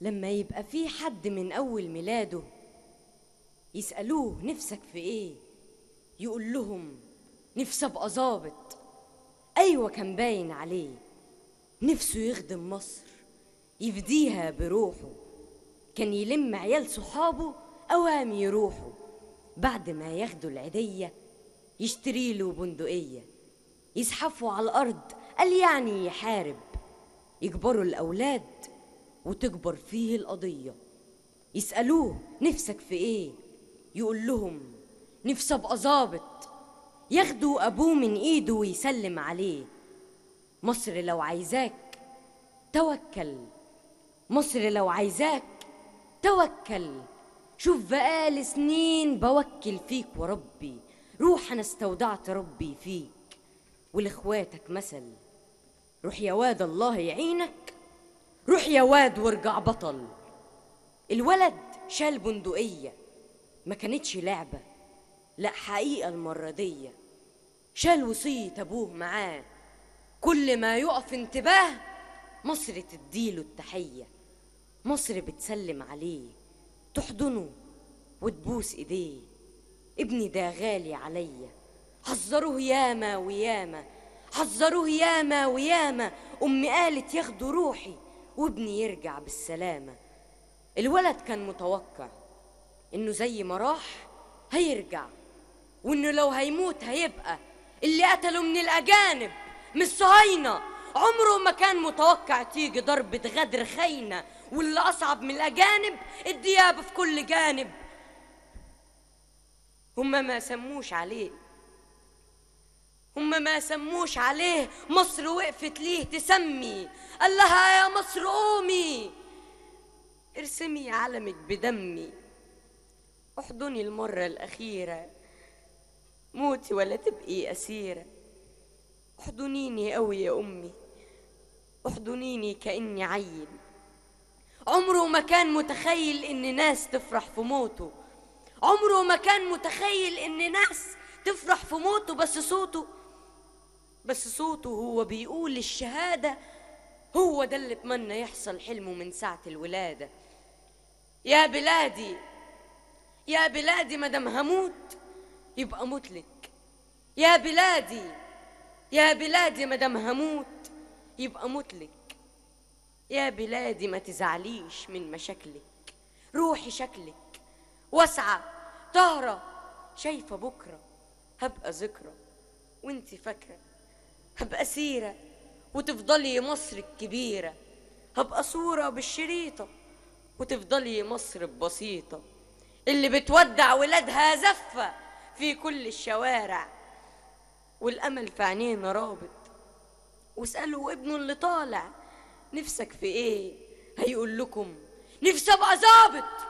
لما يبقى في حد من أول ميلاده يسألوه نفسك في إيه يقول لهم نفسي أبقى ظابط أيوة كان باين عليه نفسه يخدم مصر يفديها بروحه كان يلم عيال صحابه أوام يروحوا بعد ما ياخدوا العيدية يشتري له بندقية يزحفوا على الأرض قال يعني يحارب يكبروا الأولاد وتكبر فيه القضية يسألوه نفسك في إيه يقول لهم نفسي أبقى ظابط ياخدوا أبوه من إيده ويسلم عليه مصر لو عايزاك توكل مصر لو عايزاك توكل شوف بقالي سنين بوكل فيك وربي روح أنا استودعت ربي فيك ولإخواتك مثل روح يا واد الله يعينك روح يا واد وارجع بطل الولد شال بندقية ما كانتش لعبة لا حقيقة المرة دي شال وصية أبوه معاه كل ما يقف انتباه مصر تديله التحية مصر بتسلم عليه تحضنه وتبوس إيديه ابني ده غالي عليا حذروه ياما وياما حذروه ياما وياما أمي قالت ياخدوا روحي وابني يرجع بالسلامة الولد كان متوقع إنه زي ما راح هيرجع وإنه لو هيموت هيبقى اللي قتله من الأجانب من الصهاينة عمره ما كان متوقع تيجي ضربة غدر خاينة واللي أصعب من الأجانب الديابة في كل جانب هما ما سموش عليه هم ما سموش عليه مصر وقفت ليه تسمي قال لها يا مصر قومي ارسمي علمك بدمي احضني المرة الأخيرة موتي ولا تبقي أسيرة احضنيني قوي يا أمي احضنيني كأني عيل عمره ما كان متخيل إن ناس تفرح في موته عمره ما كان متخيل إن ناس تفرح في موته بس صوته بس صوته هو بيقول الشهادة هو ده اللي اتمنى يحصل حلمه من ساعة الولادة يا بلادي يا بلادي مدام هموت يبقى موت لك يا بلادي يا بلادي مدام هموت يبقى موت لك يا بلادي ما تزعليش من مشاكلك روحي شكلك واسعة طاهرة شايفة بكرة هبقى ذكرى وانت فاكره هبقى سيرة وتفضلي مصر الكبيرة هبقى صورة بالشريطة وتفضلي مصر البسيطة اللي بتودع ولادها زفة في كل الشوارع والأمل في عينينا رابط واسألوا ابنه اللي طالع نفسك في ايه هيقول لكم نفسي ابقى ظابط